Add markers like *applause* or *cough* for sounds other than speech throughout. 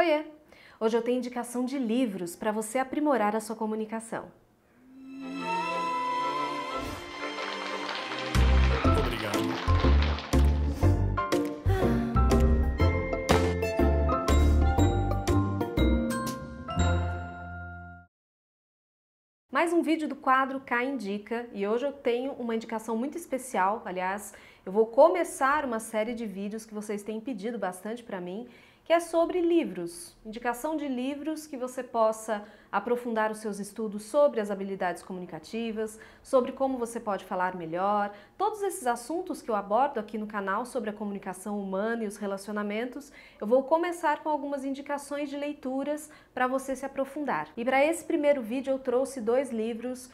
Oiê! Hoje eu tenho indicação de livros para você aprimorar a sua comunicação. Mais um vídeo do quadro K Indica e hoje eu tenho uma indicação muito especial. Aliás, eu vou começar uma série de vídeos que vocês têm pedido bastante para mim que é sobre livros, indicação de livros que você possa aprofundar os seus estudos sobre as habilidades comunicativas, sobre como você pode falar melhor, todos esses assuntos que eu abordo aqui no canal sobre a comunicação humana e os relacionamentos, eu vou começar com algumas indicações de leituras para você se aprofundar. E para esse primeiro vídeo eu trouxe dois livros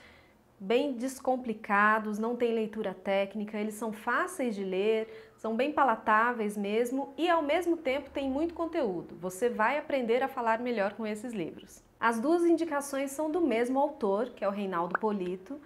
bem descomplicados, não tem leitura técnica, eles são fáceis de ler, são bem palatáveis mesmo e ao mesmo tempo tem muito conteúdo. Você vai aprender a falar melhor com esses livros. As duas indicações são do mesmo autor, que é o Reinaldo Polito.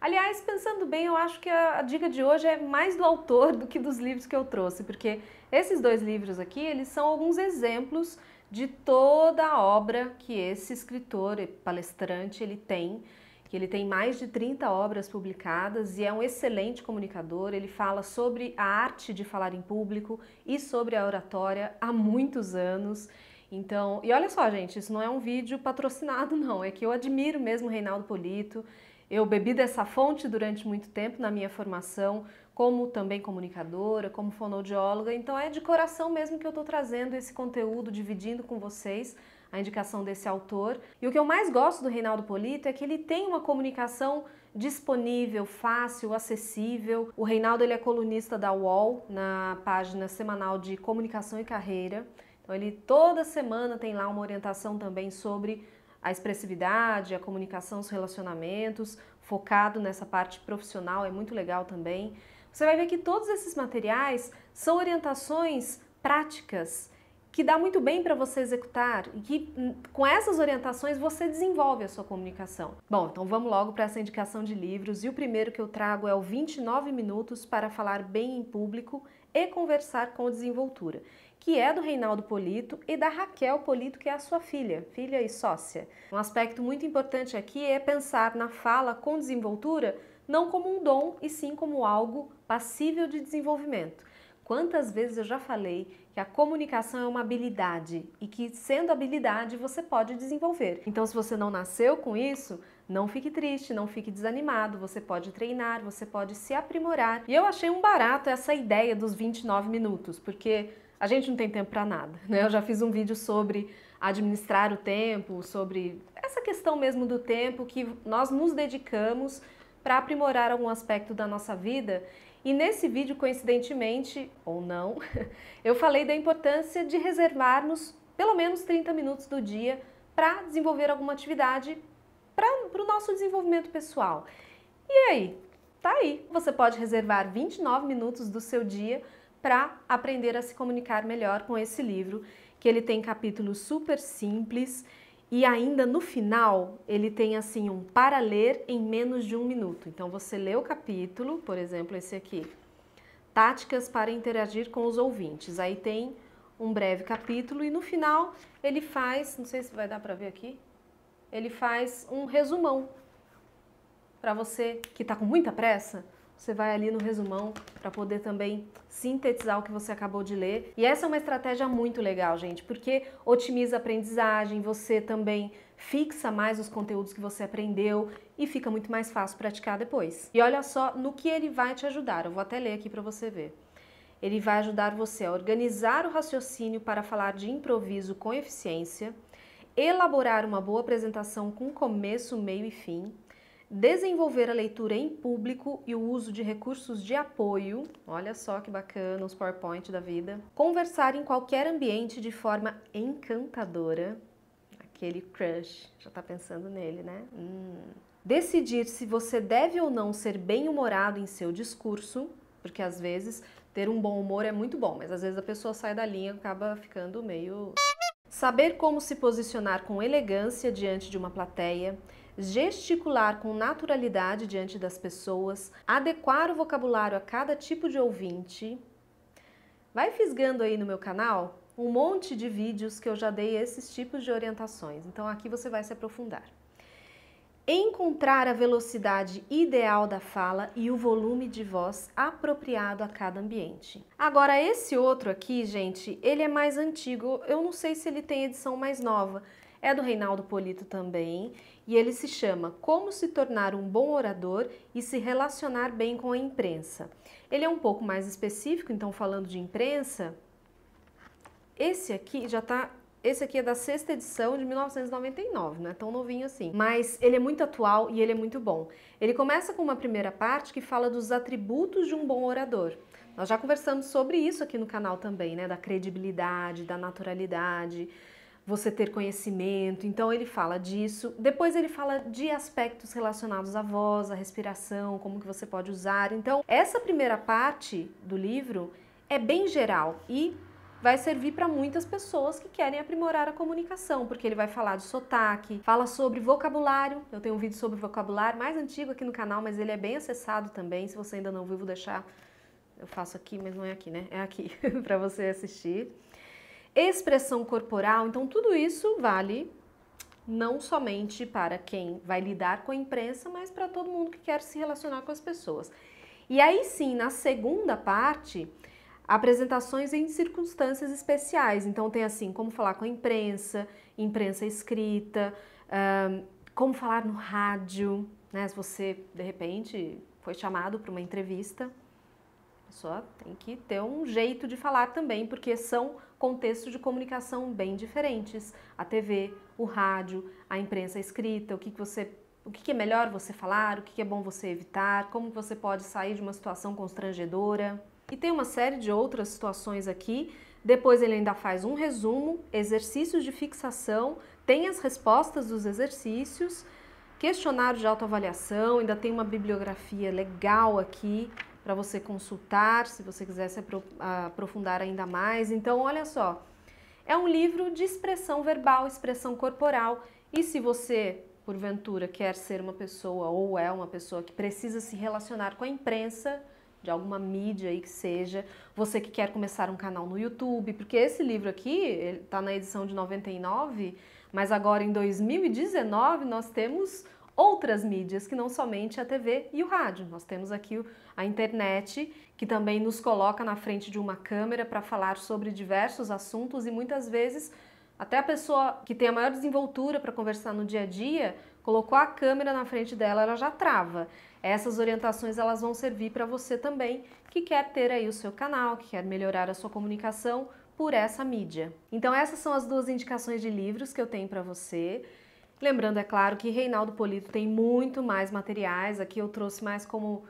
Aliás, pensando bem, eu acho que a, dica de hoje é mais do autor do que dos livros que eu trouxe, porque esses dois livros aqui, eles são alguns exemplos de toda a obra que esse escritor e palestrante ele tem que ele tem mais de 30 obras publicadas e é um excelente comunicador. Ele fala sobre a arte de falar em público e sobre a oratória há muitos anos. Então, e olha só, gente, isso não é um vídeo patrocinado, *laughs* não. É que eu admiro mesmo o Reinaldo Polito. Eu bebi dessa fonte durante muito tempo na minha formação, como também comunicadora, como fonoaudióloga. Então, é de coração mesmo que eu estou trazendo esse conteúdo, dividindo com vocês a indicação desse autor. E o que eu mais gosto do Reinaldo Polito é que ele tem uma comunicação disponível, fácil, acessível. O Reinaldo ele é colunista da UOL na página semanal de Comunicação e Carreira. Então ele toda semana tem lá uma orientação também sobre a expressividade, a comunicação, os relacionamentos, focado nessa parte profissional, é muito legal também. Você vai ver que todos esses materiais são orientações práticas que dá muito bem para você executar e que hum, com essas orientações você desenvolve a sua comunicação. Bom, então vamos logo para essa indicação de livros e o primeiro que eu trago é o 29 minutos para falar bem em público e conversar com desenvoltura, que é do Reinaldo Polito e da Raquel Polito, que é a sua filha, filha e sócia. Um aspecto muito importante aqui é pensar na fala com desenvoltura não como um dom, e sim como algo passível de desenvolvimento. Quantas vezes eu já falei que a comunicação é uma habilidade e que, sendo habilidade, você pode desenvolver. Então, se você não nasceu com isso, não fique triste, não fique desanimado, você pode treinar, você pode se aprimorar. E eu achei um barato essa ideia dos 29 minutos, porque a gente não tem tempo para nada, né? Eu já fiz um vídeo sobre administrar o tempo, sobre essa questão mesmo do tempo que nós nos dedicamos para aprimorar algum aspecto da nossa vida e nesse vídeo, coincidentemente ou não, *laughs* eu falei da importância de reservarmos pelo menos 30 minutos do dia para desenvolver alguma atividade para o nosso desenvolvimento pessoal. E aí? Tá aí. Você pode reservar 29 minutos do seu dia para aprender a se comunicar melhor com esse livro, que ele tem capítulos super simples e ainda no final, ele tem assim um para ler em menos de um minuto. Então você lê o capítulo, por exemplo, esse aqui, Táticas para interagir com os ouvintes. Aí tem um breve capítulo e no final ele faz, não sei se vai dar para ver aqui, ele faz um resumão para você que está com muita pressa você vai ali no resumão para poder também sintetizar o que você acabou de ler. E essa é uma estratégia muito legal, gente, porque otimiza a aprendizagem, você também fixa mais os conteúdos que você aprendeu e fica muito mais fácil praticar depois. E olha só no que ele vai te ajudar. Eu vou até ler aqui para você ver. Ele vai ajudar você a organizar o raciocínio para falar de improviso com eficiência, elaborar uma boa apresentação com começo, meio e fim, desenvolver a leitura em público e o uso de recursos de apoio, olha só que bacana os PowerPoint da vida, conversar em qualquer ambiente de forma encantadora, aquele crush, já tá pensando nele, né? Hum. Decidir se você deve ou não ser bem-humorado em seu discurso, porque às vezes ter um bom humor é muito bom, mas às vezes a pessoa sai da linha e acaba ficando meio. Saber como se posicionar com elegância diante de uma plateia, gesticular com naturalidade diante das pessoas, adequar o vocabulário a cada tipo de ouvinte. Vai fisgando aí no meu canal um monte de vídeos que eu já dei esses tipos de orientações, então aqui você vai se aprofundar. Encontrar a velocidade ideal da fala e o volume de voz apropriado a cada ambiente. Agora, esse outro aqui, gente, ele é mais antigo. Eu não sei se ele tem edição mais nova. É do Reinaldo Polito também e ele se chama Como se tornar um bom orador e se relacionar bem com a imprensa. Ele é um pouco mais específico, então falando de imprensa, esse aqui já está esse aqui é da sexta edição de 1999, não é tão novinho assim. Mas ele é muito atual e ele é muito bom. Ele começa com uma primeira parte que fala dos atributos de um bom orador. Nós já conversamos sobre isso aqui no canal também, né? Da credibilidade, da naturalidade, você ter conhecimento. Então ele fala disso. Depois ele fala de aspectos relacionados à voz, à respiração, como que você pode usar. Então, essa primeira parte do livro é bem geral e vai servir para muitas pessoas que querem aprimorar a comunicação, porque ele vai falar de sotaque, fala sobre vocabulário. Eu tenho um vídeo sobre vocabulário mais antigo aqui no canal, mas ele é bem acessado também. Se você ainda não viu, vou deixar eu faço aqui, mas não é aqui, né? É aqui *laughs* para você assistir expressão corporal. Então, tudo isso vale não somente para quem vai lidar com a imprensa, mas para todo mundo que quer se relacionar com as pessoas. E aí sim, na segunda parte, apresentações em circunstâncias especiais. Então, tem assim: como falar com a imprensa, imprensa escrita, um, como falar no rádio, né? Se você de repente foi chamado para uma entrevista, a pessoa tem que ter um jeito de falar também, porque são contextos de comunicação bem diferentes. A TV, o rádio, a imprensa escrita, o que, que você o que, que é melhor você falar, o que, que é bom você evitar, como você pode sair de uma situação constrangedora. E tem uma série de outras situações aqui. Depois ele ainda faz um resumo, exercícios de fixação, tem as respostas dos exercícios, questionário de autoavaliação, ainda tem uma bibliografia legal aqui para você consultar, se você quiser se aprofundar ainda mais. Então, olha só, é um livro de expressão verbal, expressão corporal, e se você, porventura, quer ser uma pessoa ou é uma pessoa que precisa se relacionar com a imprensa, de alguma mídia aí que seja, você que quer começar um canal no YouTube, porque esse livro aqui, está na edição de 99, mas agora em 2019 nós temos outras mídias que não somente a TV e o rádio. Nós temos aqui a internet, que também nos coloca na frente de uma câmera para falar sobre diversos assuntos e muitas vezes até a pessoa que tem a maior desenvoltura para conversar no dia a dia, colocou a câmera na frente dela, ela já trava. Essas orientações elas vão servir para você também que quer ter aí o seu canal, que quer melhorar a sua comunicação por essa mídia. Então essas são as duas indicações de livros que eu tenho para você. Lembrando, é claro, que Reinaldo Polito tem muito mais materiais. Aqui eu trouxe mais como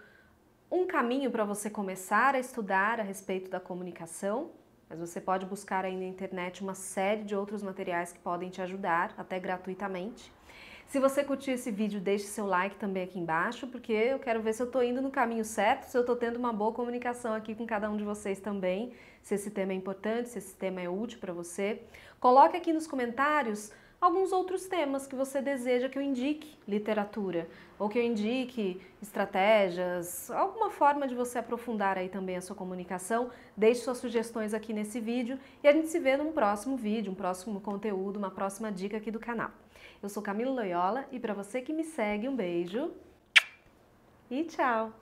um caminho para você começar a estudar a respeito da comunicação, mas você pode buscar aí na internet uma série de outros materiais que podem te ajudar, até gratuitamente. Se você curtiu esse vídeo, deixe seu like também aqui embaixo, porque eu quero ver se eu estou indo no caminho certo, se eu estou tendo uma boa comunicação aqui com cada um de vocês também, se esse tema é importante, se esse tema é útil para você. Coloque aqui nos comentários alguns outros temas que você deseja que eu indique literatura ou que eu indique estratégias, alguma forma de você aprofundar aí também a sua comunicação. Deixe suas sugestões aqui nesse vídeo e a gente se vê num próximo vídeo, um próximo conteúdo, uma próxima dica aqui do canal. Eu sou Camila Loyola e para você que me segue, um beijo e tchau.